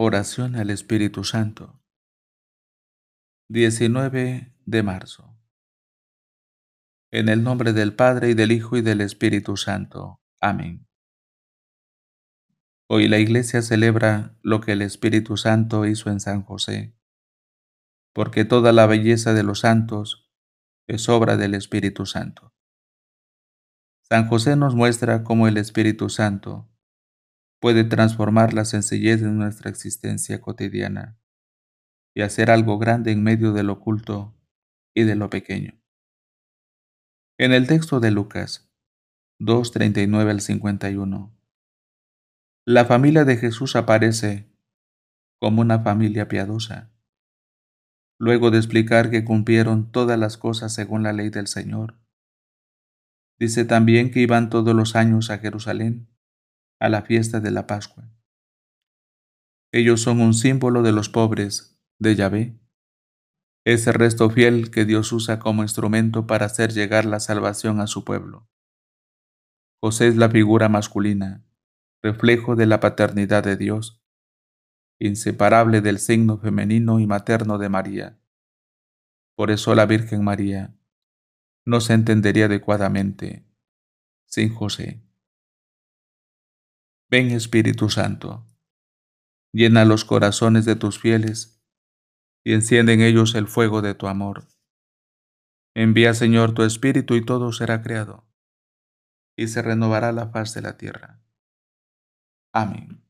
Oración al Espíritu Santo. 19 de marzo. En el nombre del Padre y del Hijo y del Espíritu Santo. Amén. Hoy la Iglesia celebra lo que el Espíritu Santo hizo en San José, porque toda la belleza de los santos es obra del Espíritu Santo. San José nos muestra cómo el Espíritu Santo puede transformar la sencillez de nuestra existencia cotidiana y hacer algo grande en medio de lo oculto y de lo pequeño. En el texto de Lucas 2.39 al 51, la familia de Jesús aparece como una familia piadosa. Luego de explicar que cumplieron todas las cosas según la ley del Señor, dice también que iban todos los años a Jerusalén a la fiesta de la Pascua. Ellos son un símbolo de los pobres, de Yahvé. Ese resto fiel que Dios usa como instrumento para hacer llegar la salvación a su pueblo. José es la figura masculina, reflejo de la paternidad de Dios, inseparable del signo femenino y materno de María. Por eso la Virgen María no se entendería adecuadamente sin José. Ven Espíritu Santo, llena los corazones de tus fieles y enciende en ellos el fuego de tu amor. Envía Señor tu Espíritu y todo será creado, y se renovará la faz de la tierra. Amén.